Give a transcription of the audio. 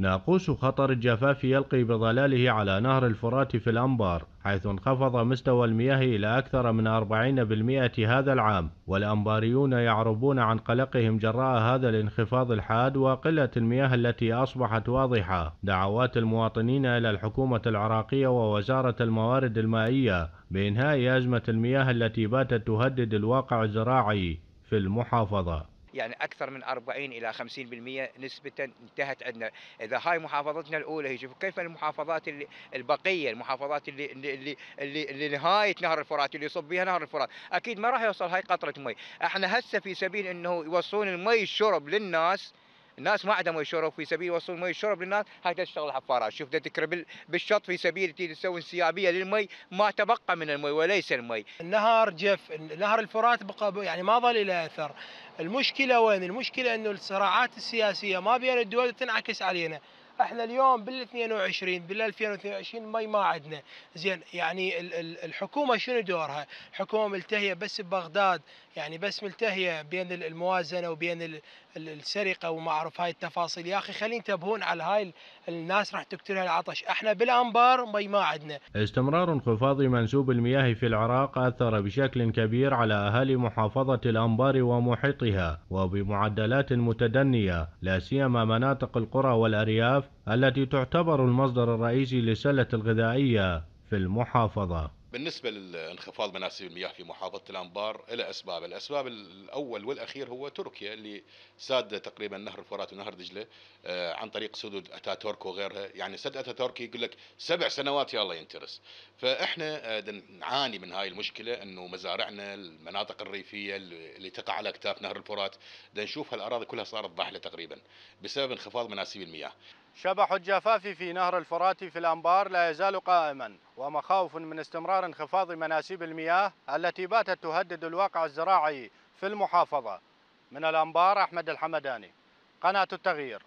ناقوس خطر الجفاف يلقي بظلاله على نهر الفرات في الأنبار حيث انخفض مستوى المياه إلى أكثر من 40% هذا العام والأنباريون يعربون عن قلقهم جراء هذا الانخفاض الحاد وقلة المياه التي أصبحت واضحة دعوات المواطنين إلى الحكومة العراقية ووزارة الموارد المائية بإنهاء أزمة المياه التي باتت تهدد الواقع الزراعي في المحافظة يعني اكثر من 40 الى 50% نسبه انتهت عندنا اذا هاي محافظتنا الاولى هي شوف كيف المحافظات اللي البقيه المحافظات اللي اللي اللي, اللي نهايه نهر الفرات اللي يصب بها نهر الفرات اكيد ما راح يوصل هاي قطره مي احنا هسه في سبيل انه يوصلون المي الشرب للناس الناس ما عندها مي شرب في سبيل يوصل مي شرب للناس هاي تشتغل الحفارات شوف تذكر بالشط في سبيل تريد تسوي انسيابيه للمي ما تبقى من المي وليس المي النهر جف نهر الفرات بقى يعني ما ظل له اثر المشكله وين المشكله انه الصراعات السياسيه ما بين الدول تنعكس علينا احنا اليوم بال 22 بال 2022 مي ما عندنا زين يعني الحكومه شنو دورها؟ الحكومه ملتهيه بس ببغداد يعني بس ملتهيه بين الموازنه وبين السرقه وما اعرف هاي التفاصيل يا اخي خلينا ينتبهون على هاي الناس راح تقتلها العطش احنا بالانبار مي ما عندنا استمرار انخفاض منسوب المياه في العراق اثر بشكل كبير على اهالي محافظه الانبار ومحيطها وبمعدلات متدنيه لا سيما مناطق القرى والارياف التي تعتبر المصدر الرئيسي للسلة الغذائية في المحافظة بالنسبة لانخفاض مناسب المياه في محافظة الأنبار إلى أسباب الأسباب الأول والأخير هو تركيا اللي ساد تقريبا نهر الفرات ونهر دجلة آه، عن طريق سدود أتاتورك وغيرها يعني سد أتاتورك يقول لك سبع سنوات يلا ينترس فإحنا آه، نعاني من هاي المشكلة أنه مزارعنا المناطق الريفية اللي تقع على أكتاف نهر الفرات نشوف هالأراضي كلها صارت ضحلة تقريبا بسبب انخفاض مناسيب المياه شبح الجفاف في نهر الفرات في الأنبار لا يزال قائما ومخاوف من استمرار انخفاض مناسيب المياه التي باتت تهدد الواقع الزراعي في المحافظة من الأنبار أحمد الحمداني قناة التغيير